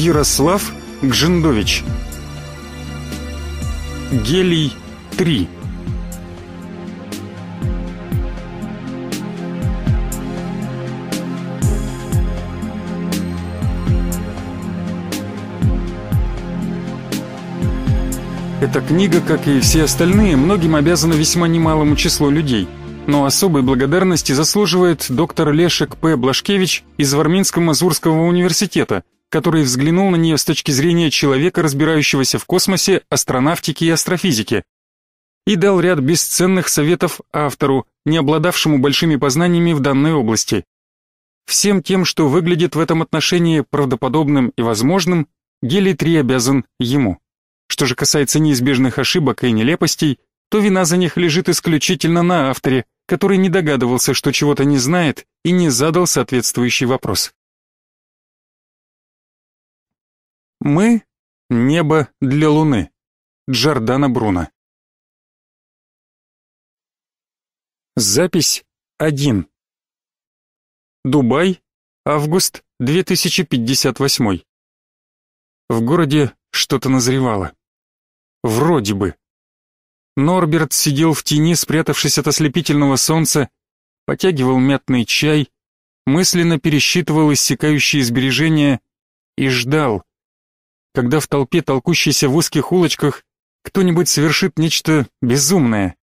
Ярослав Гжендович. Гелий 3. Эта книга, как и все остальные, многим обязана весьма немалому числу людей. Но особой благодарности заслуживает доктор Лешек П. Блашкевич из Варминско-Мазурского университета – который взглянул на нее с точки зрения человека, разбирающегося в космосе, астронавтике и астрофизике, и дал ряд бесценных советов автору, не обладавшему большими познаниями в данной области. Всем тем, что выглядит в этом отношении правдоподобным и возможным, Гелий 3 обязан ему. Что же касается неизбежных ошибок и нелепостей, то вина за них лежит исключительно на авторе, который не догадывался, что чего-то не знает, и не задал соответствующий вопрос. Мы — небо для луны. Джордана Бруно. Запись 1. Дубай, август 2058. В городе что-то назревало. Вроде бы. Норберт сидел в тени, спрятавшись от ослепительного солнца, потягивал мятный чай, мысленно пересчитывал иссякающие сбережения и ждал — когда в толпе, толкущейся в узких улочках, кто-нибудь совершит нечто безумное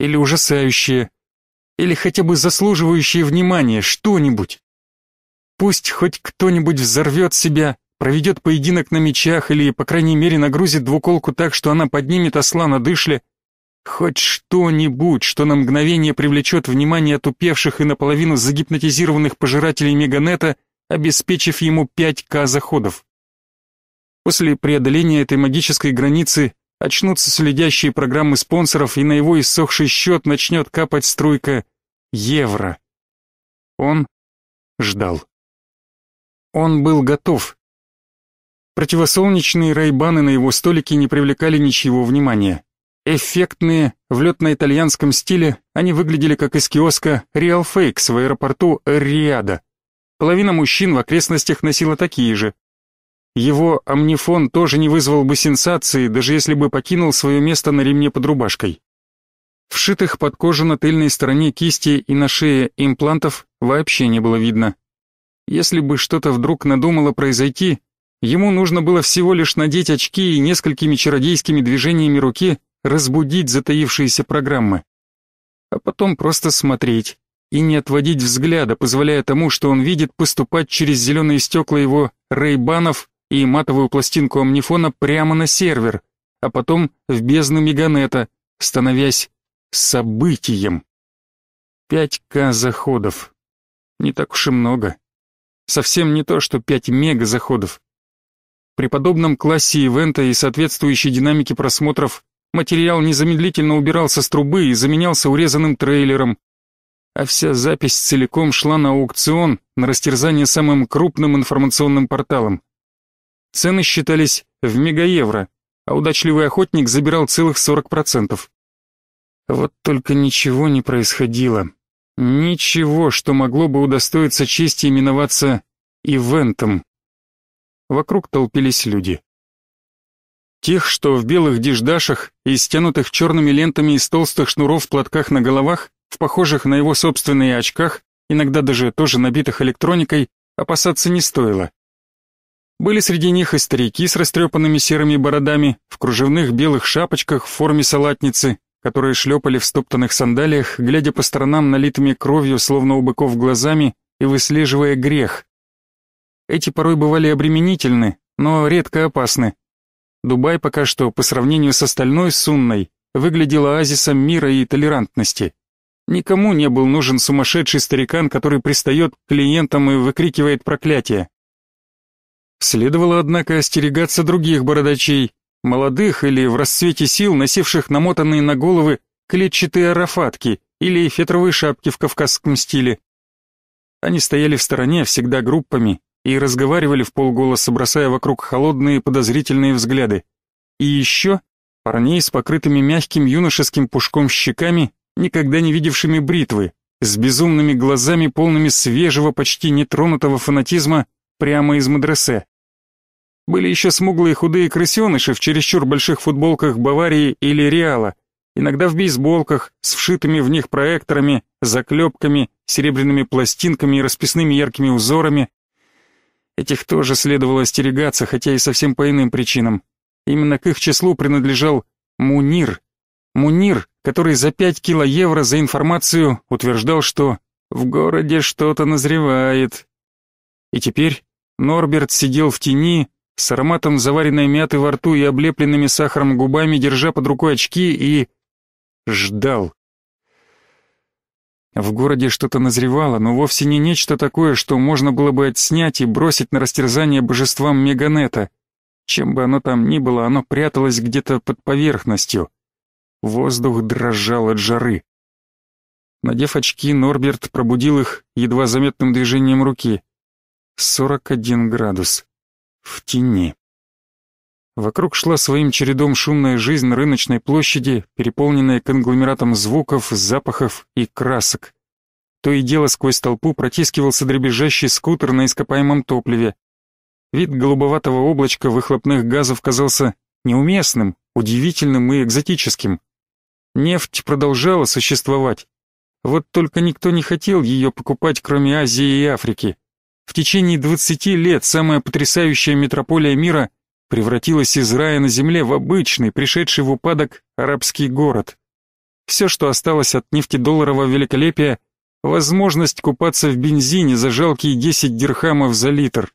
или ужасающее, или хотя бы заслуживающее внимания, что-нибудь. Пусть хоть кто-нибудь взорвет себя, проведет поединок на мечах или, по крайней мере, нагрузит двуколку так, что она поднимет осла на дышле. Хоть что-нибудь, что на мгновение привлечет внимание отупевших и наполовину загипнотизированных пожирателей Меганета, обеспечив ему 5к заходов. После преодоления этой магической границы очнутся следящие программы спонсоров, и на его иссохший счет начнет капать струйка евро. Он ждал. Он был готов. Противосолнечные райбаны на его столике не привлекали ничего внимания. Эффектные, в летно-итальянском стиле, они выглядели как из киоска Real Fakes в аэропорту риада Половина мужчин в окрестностях носила такие же, его амнифон тоже не вызвал бы сенсации, даже если бы покинул свое место на ремне под рубашкой. Вшитых под кожу на тыльной стороне кисти и на шее имплантов вообще не было видно. Если бы что-то вдруг надумало произойти, ему нужно было всего лишь надеть очки и несколькими чародейскими движениями руки разбудить затаившиеся программы. А потом просто смотреть и не отводить взгляда, позволяя тому, что он видит, поступать через зеленые стекла его рейбанов и матовую пластинку амнифона прямо на сервер, а потом в бездну меганета, становясь событием. 5К заходов. Не так уж и много. Совсем не то, что 5 мега заходов. При подобном классе ивента и соответствующей динамике просмотров материал незамедлительно убирался с трубы и заменялся урезанным трейлером, а вся запись целиком шла на аукцион, на растерзание самым крупным информационным порталом. Цены считались в мегаевро, а удачливый охотник забирал целых 40%. Вот только ничего не происходило. Ничего, что могло бы удостоиться чести именоваться ивентом. Вокруг толпились люди. Тех, что в белых диждашах и стянутых черными лентами из толстых шнуров платках на головах, в похожих на его собственные очках, иногда даже тоже набитых электроникой, опасаться не стоило. Были среди них и старики с растрепанными серыми бородами, в кружевных белых шапочках в форме салатницы, которые шлепали в стоптанных сандалиях, глядя по сторонам налитыми кровью, словно у быков глазами, и выслеживая грех. Эти порой бывали обременительны, но редко опасны. Дубай пока что, по сравнению с остальной сунной, выглядел оазисом мира и толерантности. Никому не был нужен сумасшедший старикан, который пристает к клиентам и выкрикивает проклятие. Следовало, однако, остерегаться других бородачей, молодых или в расцвете сил, носивших намотанные на головы клетчатые арафатки или фетровые шапки в кавказском стиле. Они стояли в стороне, всегда группами, и разговаривали в полголоса, бросая вокруг холодные подозрительные взгляды. И еще парней с покрытыми мягким юношеским пушком щеками, никогда не видевшими бритвы, с безумными глазами, полными свежего, почти нетронутого фанатизма прямо из мадресе. Были еще смуглые худые крысеныши в чересчур больших футболках Баварии или Реала, иногда в бейсболках, с вшитыми в них проекторами, заклепками, серебряными пластинками и расписными яркими узорами. Этих тоже следовало остерегаться, хотя и совсем по иным причинам. Именно к их числу принадлежал Мунир. Мунир, который за 5 кило евро за информацию утверждал, что «в городе что-то назревает». И теперь Норберт сидел в тени, с ароматом заваренной мяты во рту и облепленными сахаром губами, держа под рукой очки и... ждал. В городе что-то назревало, но вовсе не нечто такое, что можно было бы отснять и бросить на растерзание божествам Меганета. Чем бы оно там ни было, оно пряталось где-то под поверхностью. Воздух дрожал от жары. Надев очки, Норберт пробудил их едва заметным движением руки — 41 градус. В тени. Вокруг шла своим чередом шумная жизнь рыночной площади, переполненная конгломератом звуков, запахов и красок. То и дело сквозь толпу протискивался дребезжащий скутер на ископаемом топливе. Вид голубоватого облачка выхлопных газов казался неуместным, удивительным и экзотическим. Нефть продолжала существовать. Вот только никто не хотел ее покупать, кроме Азии и Африки. В течение 20 лет самая потрясающая метрополия мира превратилась из рая на земле в обычный, пришедший в упадок, арабский город. Все, что осталось от нефтедолларового великолепия, возможность купаться в бензине за жалкие 10 дирхамов за литр.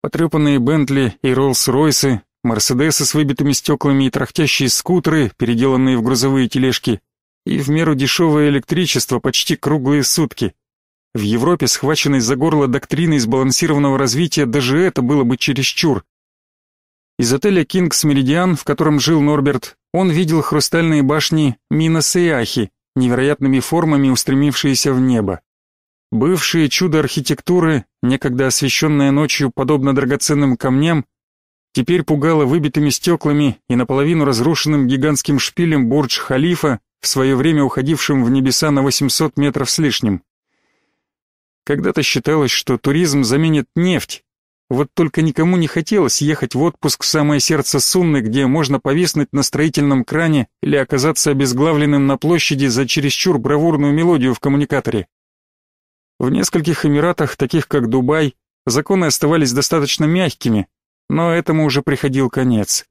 Потрепанные Бентли и Роллс-Ройсы, Мерседесы с выбитыми стеклами и трахтящие скутеры, переделанные в грузовые тележки, и в меру дешевое электричество почти круглые сутки — в Европе, схваченной за горло доктриной сбалансированного развития, даже это было бы чересчур. Из отеля «Кингс Меридиан», в котором жил Норберт, он видел хрустальные башни Минос и Ахи, невероятными формами устремившиеся в небо. Бывшие чудо архитектуры, некогда освещенное ночью подобно драгоценным камням, теперь пугало выбитыми стеклами и наполовину разрушенным гигантским шпилем Бурдж-Халифа, в свое время уходившим в небеса на 800 метров с лишним. Когда-то считалось, что туризм заменит нефть. Вот только никому не хотелось ехать в отпуск в самое сердце Сунны, где можно повиснуть на строительном кране или оказаться обезглавленным на площади за чересчур бравурную мелодию в коммуникаторе. В нескольких эмиратах, таких как Дубай, законы оставались достаточно мягкими, но этому уже приходил конец.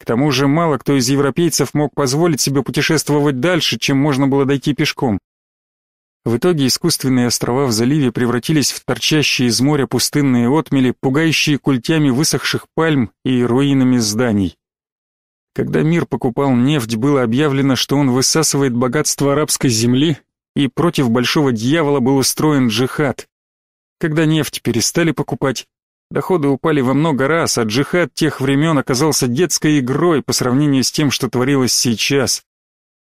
К тому же мало кто из европейцев мог позволить себе путешествовать дальше, чем можно было дойти пешком. В итоге искусственные острова в заливе превратились в торчащие из моря пустынные отмели, пугающие культями высохших пальм и руинами зданий. Когда мир покупал нефть, было объявлено, что он высасывает богатство арабской земли, и против большого дьявола был устроен джихад. Когда нефть перестали покупать, доходы упали во много раз, а джихад тех времен оказался детской игрой по сравнению с тем, что творилось сейчас.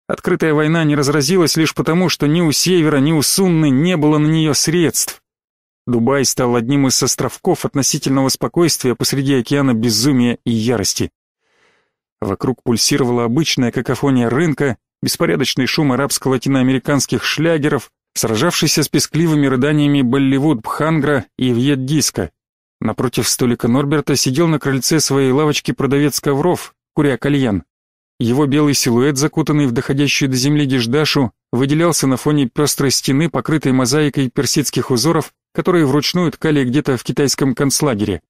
Открытая война не разразилась лишь потому, что ни у Севера, ни у Сунны не было на нее средств. Дубай стал одним из островков относительного спокойствия посреди океана безумия и ярости. Вокруг пульсировала обычная какофония рынка, беспорядочный шум арабско-латиноамериканских шлягеров, сражавшийся с пескливыми рыданиями Болливуд Бхангра и Вьет-Диска. Напротив столика Норберта сидел на крыльце своей лавочки продавец ковров, куря кальян, его белый силуэт, закутанный в доходящую до земли деждашу, выделялся на фоне пестрой стены, покрытой мозаикой персидских узоров, которые вручную ткали где-то в китайском концлагере.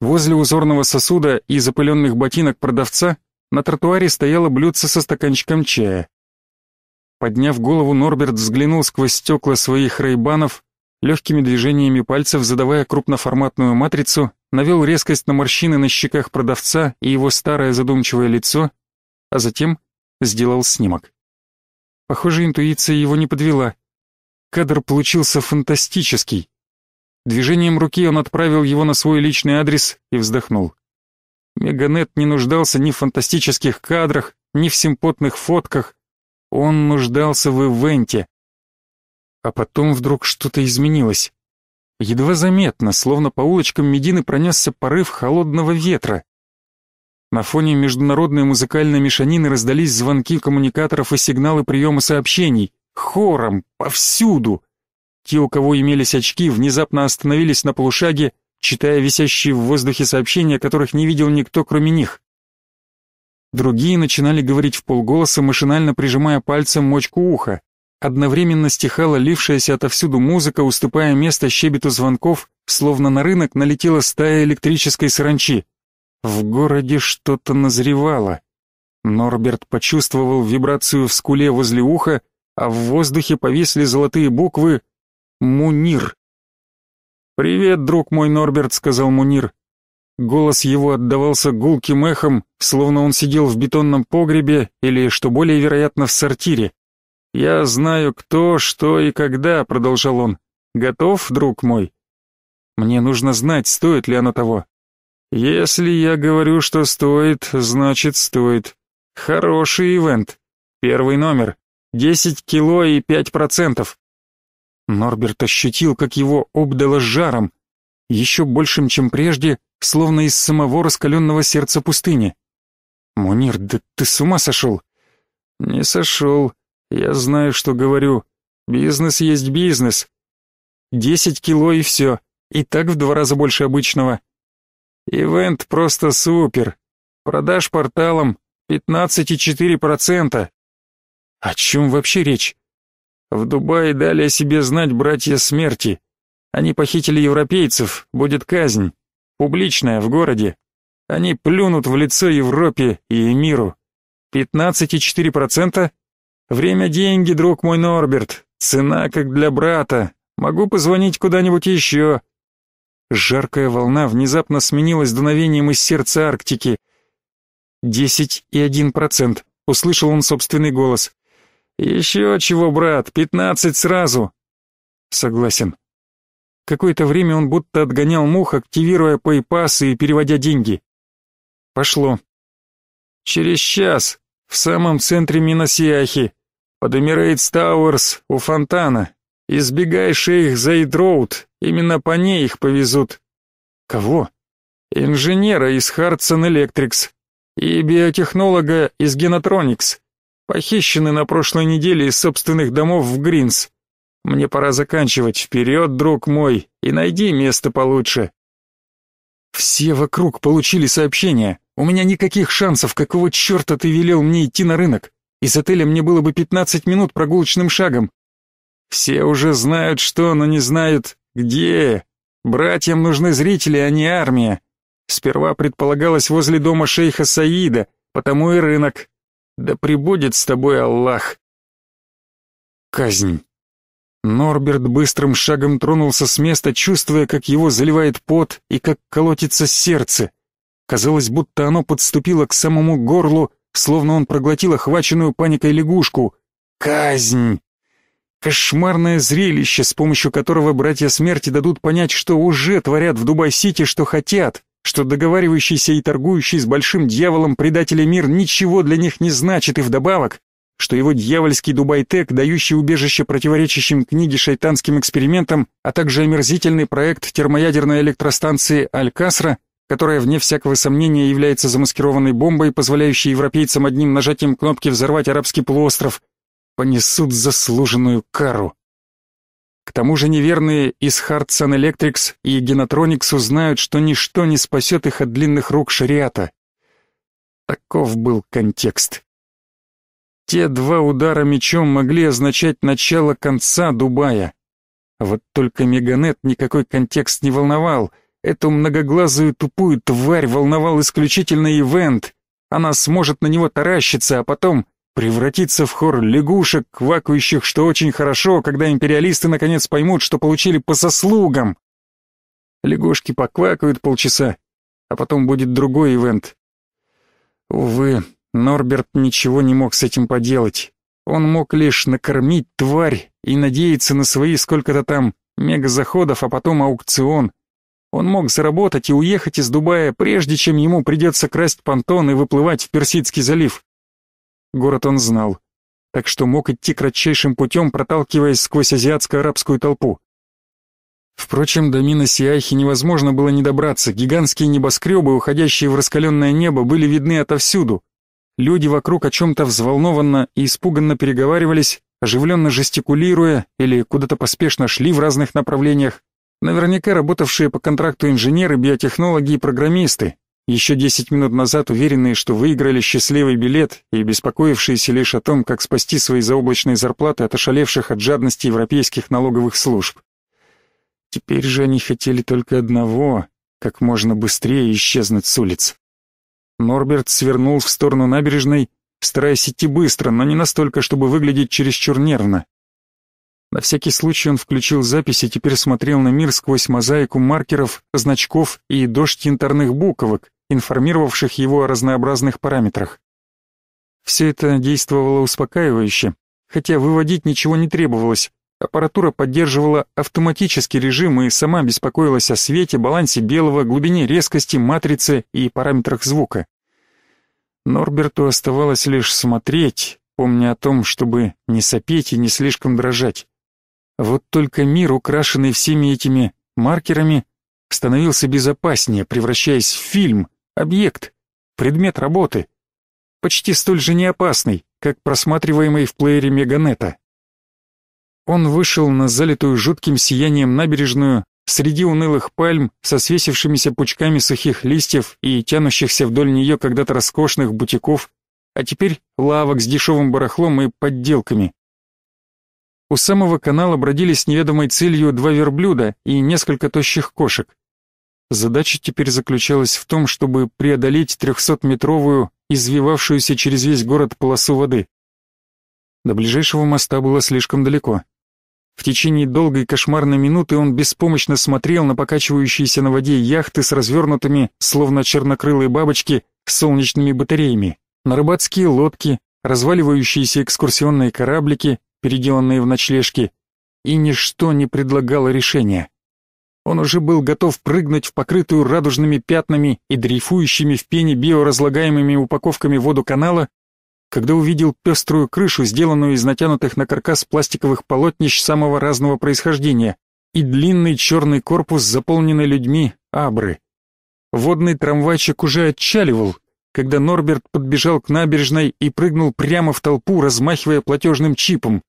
Возле узорного сосуда и запыленных ботинок продавца на тротуаре стояло блюдце со стаканчиком чая. Подняв голову, Норберт взглянул сквозь стекла своих рейбанов, легкими движениями пальцев задавая крупноформатную матрицу навел резкость на морщины на щеках продавца и его старое задумчивое лицо, а затем сделал снимок. Похоже, интуиция его не подвела. Кадр получился фантастический. Движением руки он отправил его на свой личный адрес и вздохнул. Меганет не нуждался ни в фантастических кадрах, ни в симпотных фотках. Он нуждался в ивенте. А потом вдруг что-то изменилось. Едва заметно, словно по улочкам Медины пронесся порыв холодного ветра. На фоне международной музыкальной мешанины раздались звонки коммуникаторов и сигналы приема сообщений. Хором, повсюду. Те, у кого имелись очки, внезапно остановились на полушаге, читая висящие в воздухе сообщения, которых не видел никто, кроме них. Другие начинали говорить в полголоса, машинально прижимая пальцем мочку уха. Одновременно стихала лившаяся отовсюду музыка, уступая место щебету звонков, словно на рынок налетела стая электрической саранчи. В городе что-то назревало. Норберт почувствовал вибрацию в скуле возле уха, а в воздухе повисли золотые буквы «Мунир». «Привет, друг мой Норберт», — сказал Мунир. Голос его отдавался гулким эхом, словно он сидел в бетонном погребе или, что более вероятно, в сортире. «Я знаю, кто, что и когда», — продолжал он. «Готов, друг мой?» «Мне нужно знать, стоит ли оно того». «Если я говорю, что стоит, значит стоит. Хороший ивент. Первый номер. Десять кило и пять процентов». Норберт ощутил, как его обдало жаром, еще большим, чем прежде, словно из самого раскаленного сердца пустыни. «Мунир, да ты с ума сошел?» «Не сошел», я знаю, что говорю. Бизнес есть бизнес. Десять кило и все. И так в два раза больше обычного. Ивент просто супер. Продаж порталом 15,4%. О чем вообще речь? В Дубае дали о себе знать братья смерти. Они похитили европейцев, будет казнь. Публичная, в городе. Они плюнут в лицо Европе и миру. 15,4% Время — деньги, друг мой Норберт. Цена как для брата. Могу позвонить куда-нибудь еще». Жаркая волна внезапно сменилась дуновением из сердца Арктики. «Десять и один процент», — услышал он собственный голос. «Еще чего, брат, пятнадцать сразу!» «Согласен». Какое-то время он будто отгонял мух, активируя PayPass и переводя деньги. «Пошло». «Через час, в самом центре Миносиахи, под Эмирейтс Тауэрс у фонтана. Избегай шейх Зайдроуд, именно по ней их повезут. Кого? Инженера из Хардсон Электрикс и биотехнолога из Генотроникс. Похищены на прошлой неделе из собственных домов в Гринс. Мне пора заканчивать. Вперед, друг мой, и найди место получше. Все вокруг получили сообщение. У меня никаких шансов, какого черта ты велел мне идти на рынок? Из отеля мне было бы 15 минут прогулочным шагом. Все уже знают что, но не знают где. Братьям нужны зрители, а не армия. Сперва предполагалось возле дома шейха Саида, потому и рынок. Да прибудет с тобой Аллах. Казнь. Норберт быстрым шагом тронулся с места, чувствуя, как его заливает пот и как колотится сердце. Казалось, будто оно подступило к самому горлу словно он проглотил охваченную паникой лягушку. Казнь! Кошмарное зрелище, с помощью которого братья смерти дадут понять, что уже творят в Дубай-Сити, что хотят, что договаривающийся и торгующий с большим дьяволом предатели мир ничего для них не значит и вдобавок, что его дьявольский Дубайтек, дающий убежище противоречащим книге шайтанским экспериментам, а также омерзительный проект термоядерной электростанции Аль-Касра, которая, вне всякого сомнения, является замаскированной бомбой, позволяющей европейцам одним нажатием кнопки взорвать арабский полуостров, понесут заслуженную кару. К тому же неверные из Хардсон Electrics и Генотроникс узнают, что ничто не спасет их от длинных рук шариата. Таков был контекст. Те два удара мечом могли означать начало конца Дубая. Вот только Меганет никакой контекст не волновал — Эту многоглазую тупую тварь волновал исключительно ивент. Она сможет на него таращиться, а потом превратиться в хор лягушек, квакающих, что очень хорошо, когда империалисты наконец поймут, что получили по заслугам. Лягушки поквакают полчаса, а потом будет другой ивент. Увы, Норберт ничего не мог с этим поделать. Он мог лишь накормить тварь и надеяться на свои сколько-то там мегазаходов, а потом аукцион. Он мог заработать и уехать из Дубая, прежде чем ему придется красть понтон и выплывать в Персидский залив. Город он знал, так что мог идти кратчайшим путем, проталкиваясь сквозь азиатско-арабскую толпу. Впрочем, до Мина Сиайхи невозможно было не добраться, гигантские небоскребы, уходящие в раскаленное небо, были видны отовсюду. Люди вокруг о чем-то взволнованно и испуганно переговаривались, оживленно жестикулируя или куда-то поспешно шли в разных направлениях, Наверняка работавшие по контракту инженеры, биотехнологи и программисты, еще 10 минут назад уверенные, что выиграли счастливый билет и беспокоившиеся лишь о том, как спасти свои заоблачные зарплаты от ошалевших от жадности европейских налоговых служб. Теперь же они хотели только одного — как можно быстрее исчезнуть с улиц. Норберт свернул в сторону набережной, стараясь идти быстро, но не настолько, чтобы выглядеть чересчур нервно. На всякий случай он включил запись и теперь смотрел на мир сквозь мозаику маркеров, значков и дождь янтарных буковок, информировавших его о разнообразных параметрах. Все это действовало успокаивающе, хотя выводить ничего не требовалось. Аппаратура поддерживала автоматический режим и сама беспокоилась о свете, балансе белого, глубине резкости, матрице и параметрах звука. Норберту оставалось лишь смотреть, помня о том, чтобы не сопеть и не слишком дрожать. Вот только мир, украшенный всеми этими маркерами, становился безопаснее, превращаясь в фильм, объект, предмет работы, почти столь же неопасный, как просматриваемый в плеере Меганета. Он вышел на залитую жутким сиянием набережную среди унылых пальм со свесившимися пучками сухих листьев и тянущихся вдоль нее когда-то роскошных бутиков, а теперь лавок с дешевым барахлом и подделками. У самого канала бродили с неведомой целью два верблюда и несколько тощих кошек. Задача теперь заключалась в том, чтобы преодолеть трехсотметровую, извивавшуюся через весь город полосу воды. До ближайшего моста было слишком далеко. В течение долгой кошмарной минуты он беспомощно смотрел на покачивающиеся на воде яхты с развернутыми, словно чернокрылые бабочки, солнечными батареями, на рыбацкие лодки, разваливающиеся экскурсионные кораблики, переделанные в ночлежки, и ничто не предлагало решения. Он уже был готов прыгнуть в покрытую радужными пятнами и дрейфующими в пене биоразлагаемыми упаковками воду канала, когда увидел пеструю крышу, сделанную из натянутых на каркас пластиковых полотнищ самого разного происхождения, и длинный черный корпус, заполненный людьми, абры. Водный трамвайчик уже отчаливал, когда Норберт подбежал к набережной и прыгнул прямо в толпу, размахивая платежным чипом.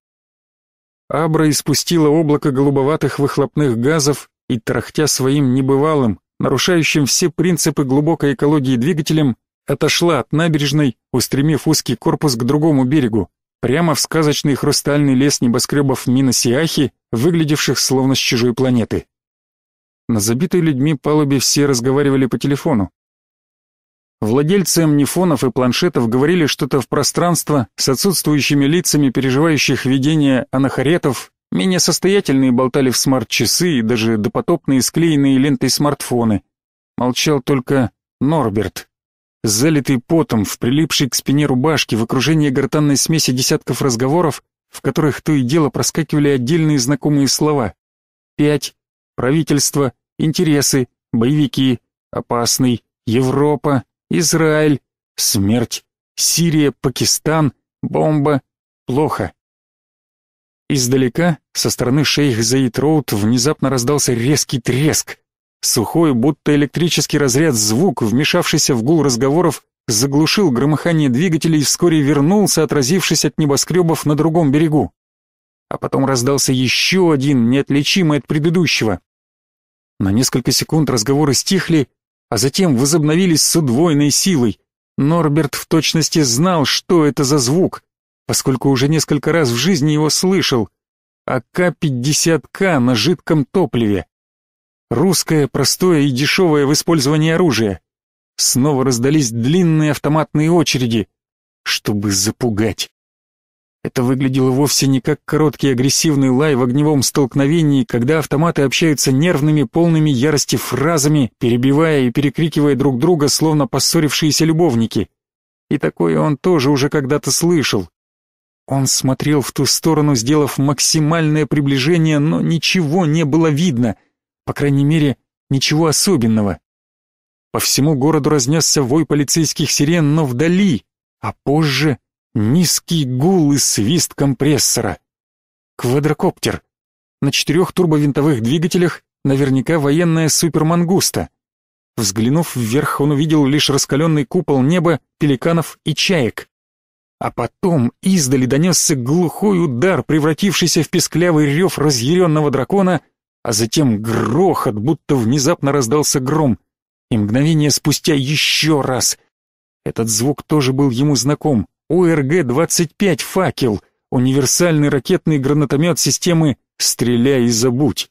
Абра испустила облако голубоватых выхлопных газов и, трахтя своим небывалым, нарушающим все принципы глубокой экологии двигателем, отошла от набережной, устремив узкий корпус к другому берегу, прямо в сказочный хрустальный лес небоскребов Миносиахи, выглядевших словно с чужой планеты. На забитой людьми палубе все разговаривали по телефону. Владельцы амнифонов и планшетов говорили что-то в пространство с отсутствующими лицами переживающих видение анахаретов, менее состоятельные болтали в смарт-часы и даже допотопные склеенные лентой смартфоны. Молчал только Норберт. Залитый потом, в прилипшей к спине рубашке, в окружении гортанной смеси десятков разговоров, в которых то и дело проскакивали отдельные знакомые слова. Пять, правительство, интересы, боевики, опасный, Европа, Израиль, смерть, Сирия, Пакистан, бомба, плохо. Издалека, со стороны шейх Заитроуд, внезапно раздался резкий треск. Сухой, будто электрический разряд звук, вмешавшийся в гул разговоров, заглушил громыхание двигателей и вскоре вернулся, отразившись от небоскребов на другом берегу. А потом раздался еще один, неотличимый от предыдущего. На несколько секунд разговоры стихли, а затем возобновились с удвоенной силой. Норберт в точности знал, что это за звук, поскольку уже несколько раз в жизни его слышал. АК-50К на жидком топливе. Русское, простое и дешевое в использовании оружия. Снова раздались длинные автоматные очереди, чтобы запугать. Это выглядело вовсе не как короткий агрессивный лай в огневом столкновении, когда автоматы общаются нервными, полными ярости фразами, перебивая и перекрикивая друг друга, словно поссорившиеся любовники. И такое он тоже уже когда-то слышал. Он смотрел в ту сторону, сделав максимальное приближение, но ничего не было видно, по крайней мере, ничего особенного. По всему городу разнесся вой полицейских сирен, но вдали, а позже Низкий гул и свист компрессора. Квадрокоптер. На четырех турбовинтовых двигателях наверняка военная супермангуста. Взглянув вверх, он увидел лишь раскаленный купол неба, пеликанов и чаек. А потом издали донесся глухой удар, превратившийся в песклявый рев разъяренного дракона, а затем грохот, будто внезапно раздался гром. И мгновение спустя еще раз. Этот звук тоже был ему знаком. УРГ-25 «Факел», универсальный ракетный гранатомет системы «Стреляй и забудь».